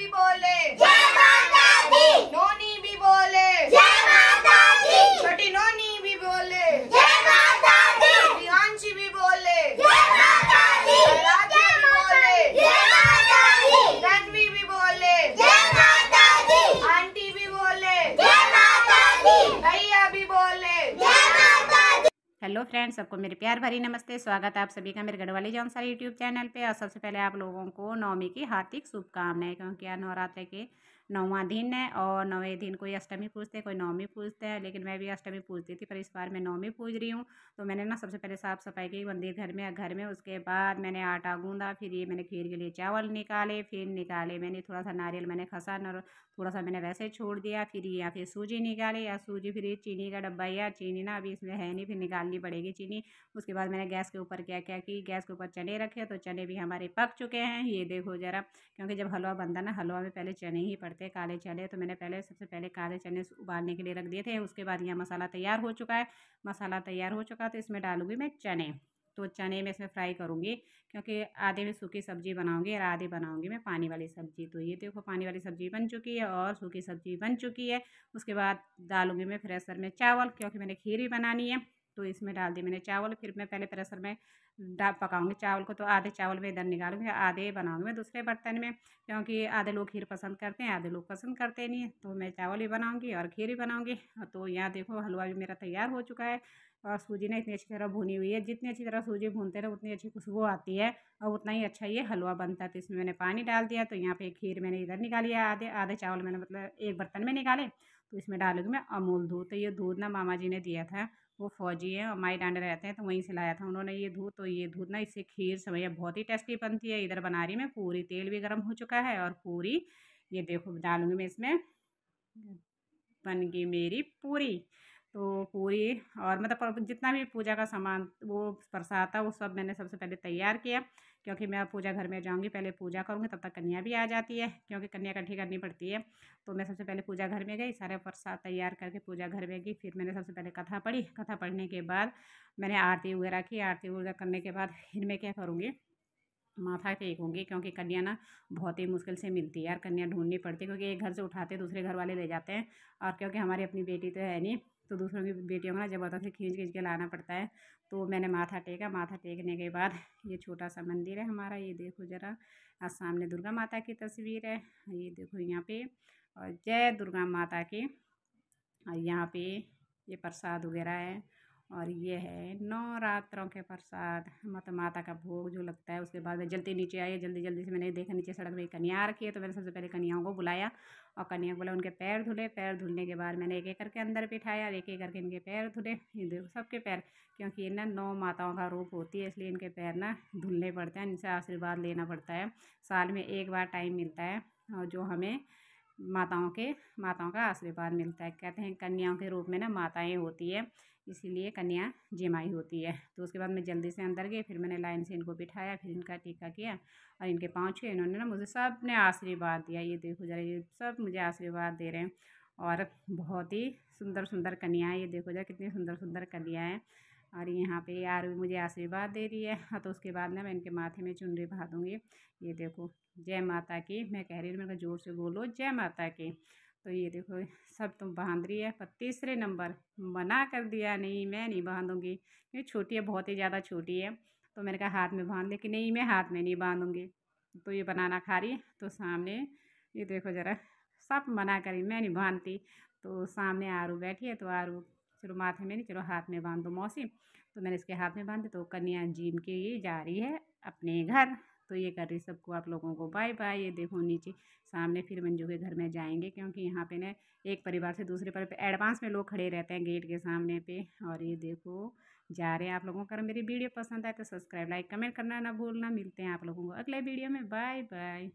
भी बोले hello friends सबको मेरे प्यार भरी नमस्ते स्वागत है आप सभी का मेरे गढ़वाली जौनसार यूट्यूब चैनल पे और सबसे पहले आप लोगों को नवमी की हार्दिक शुभकामनाएं क्योंकि यार नवरात्र के नौवा दिन है और नौवें दिन कोई अष्टमी पूजते हैं कोई नौवीं पूजते हैं लेकिन मैं भी अष्टमी पूजती थी पर इस बार मैं नौवीं पूज रही हूँ तो मैंने ना सबसे पहले साफ़ सफाई की मंदिर घर में घर में उसके बाद मैंने आटा गूंदा फिर ये मैंने खीर के लिए चावल निकाले फिर निकाले मैंने थोड़ा सा नारियल मैंने खसा और थोड़ा सा मैंने वैसे छोड़ दिया फिर या फिर सूजी निकाली या सूजी फिर चीनी का डब्बा या चीनी ना अभी इसमें है नहीं फिर निकालनी पड़ेगी चीनी उसके बाद मैंने गैस के ऊपर क्या क्या की गैस के ऊपर चने रखे तो चने भी हमारे पक चुके हैं ये देखो ज़रा क्योंकि जब हलवा बनता ना हलवा में पहले चने ही पड़ते सकते हैं काले चने तो मैंने पहले सबसे पहले काले चने उबालने के लिए रख दिए थे उसके बाद यहाँ मसाला तैयार हो चुका है मसाला तैयार हो चुका तो इसमें डालूँगी मैं चने तो चने में इसमें फ्राई करूँगी क्योंकि आधे में सूखी सब्जी बनाऊँगी और आधे बनाऊँगी मैं पानी वाली सब्जी तो ये देखो पानी वाली सब्जी बन चुकी है और सूखी सब्जी बन चुकी है उसके बाद डालूँगी मैं फ्रेसर में चावल क्योंकि मैंने खीर भी बनानी है तो इसमें डाल दिए मैंने चावल फिर मैं पहले प्रेशर में डाल पकाऊंगी चावल को तो आधे चावल में इधर निकालूंगी आधे बनाऊंगी मैं दूसरे बर्तन में क्योंकि आधे लोग खीर पसंद करते हैं आधे लोग पसंद करते नहीं तो मैं चावल ही बनाऊंगी और खीर ही बनाऊंगी तो यहाँ देखो हलवा भी मेरा तैयार हो चुका है और सूजी ने इतनी अच्छी तरह भुनी हुई है जितनी अच्छी तरह सूजी भूनते रहे उतनी अच्छी खुशबू आती है और उतना ही अच्छा ये हलवा बनता है तो इसमें मैंने पानी डाल दिया तो यहाँ पे खीर मैंने इधर निकाली है आधे आधे चावल मैंने मतलब एक बर्तन में निकाले तो इसमें डालूंगी मैं अमूल दूध तो ये दूध ना मामा जी ने दिया था वो फौजी है और माई डांडे रहते हैं तो वहीं से लाया था उन्होंने ये दूध तो ये दूध ना इससे खीर सवैया बहुत ही टेस्टी बनती है इधर बना रही मैं पूरी तेल भी गर्म हो चुका है और पूरी ये देखो डालूँगी मैं इसमें बन गई मेरी पूरी तो पूरी और मतलब जितना भी पूजा का सामान वो प्रसाद था वो सब मैंने सबसे पहले तैयार किया क्योंकि मैं पूजा घर में जाऊँगी पहले पूजा करूँगी तब तक कन्या भी आ जाती है क्योंकि कन्या इकट्ठी करनी पड़ती है तो मैं सबसे पहले पूजा घर में गई सारे प्रसाद तैयार करके पूजा घर में गई फिर मैंने सबसे पहले कथा पढ़ी कथा पढ़ने के बाद मैंने आरती वगैरह की आरती वगैरह करने के बाद फिर मैं क्या करूँगी माथा टेकूँगी क्योंकि कन्या ना बहुत ही मुश्किल से मिलती है यार कन्या ढूंढनी पड़ती है क्योंकि एक घर से उठाते दूसरे घर वाले ले जाते हैं और क्योंकि हमारी अपनी बेटी तो है नहीं तो दूसरों की बेटियों का ना है खींच खींच के लाना पड़ता है तो मैंने माथा टेका माथा टेकने के बाद ये छोटा सा मंदिर है हमारा ये देखो ज़रा आज सामने दुर्गा माता की तस्वीर है ये देखो यहाँ पे और जय दुर्गा माता की और यहाँ पे ये प्रसाद वगैरह है और ये है नौरात्रों के प्रसाद मतलब माता का भोग जो लगता है उसके बाद मैं जल्दी नीचे आई जल्दी जल्दी से मैंने देखा नीचे सड़क में कन्या रखी है तो मैंने सबसे पहले कन्याओं को बुलाया और कन्या बोला उनके पैर धुले पैर धुलने के बाद मैंने एक एक करके अंदर बिठाया एक एक करके इनके पैर धुले सबके पैर क्योंकि ना नौ माताओं का रूप होती है इसलिए इनके पैर ना धुलने पड़ते हैं इनसे आशीर्वाद लेना पड़ता है साल में एक बार टाइम मिलता है और जो हमें माताओं के माताओं का आशीर्वाद मिलता है कहते हैं कन्याओं के रूप में ना माताएं होती है इसीलिए कन्या जमाई होती है तो उसके बाद मैं जल्दी से अंदर गई फिर मैंने लाइन से इनको बिठाया फिर इनका टीका किया और इनके पाँव छुए इन्होंने ना मुझे सब ने आशीर्वाद दिया ये देखो जरा ये सब मुझे आशीर्वाद दे रहे हैं और बहुत ही सुंदर सुंदर कन्या ये देखो जरा कितनी सुंदर सुंदर कन्या है और यहाँ पे यार भी मुझे आशीर्वाद दे रही है हाँ, तो उसके बाद ना मैं इनके माथे में चुनरी भा दूँगी ये देखो जय माता की मैं कह रही हूँ मेरे जोर से बोलो जय माता की तो ये देखो सब तुम बांध रही है पर तीसरे नंबर मना कर दिया नहीं मैं नहीं बांधूँगी क्योंकि छोटी है बहुत ही ज़्यादा छोटी है तो मैंने कहा हाथ में बांध ले कि नहीं मैं हाथ में नहीं बांधूंगी तो ये बनाना खा रही तो सामने ये देखो ज़रा सब मना करी मैं नहीं बांधती तो सामने आरू बैठी है तो आरू चलो माथे में नहीं चलो हाथ में बांध दो मौसी तो मैंने इसके हाथ में बांध तो कन्या जीम के ये जा रही है अपने घर तो ये कर रही सबको आप लोगों को बाय बाय ये देखो नीचे सामने फिर मंजू के घर में जाएंगे क्योंकि यहाँ पे ना एक परिवार से दूसरे पर एडवांस में लोग खड़े रहते हैं गेट के सामने पे और ये देखो जा रहे हैं आप लोगों को अगर मेरी वीडियो पसंद आए तो सब्सक्राइब लाइक कमेंट करना ना भूलना मिलते हैं आप लोगों को अगले वीडियो में बाय बाय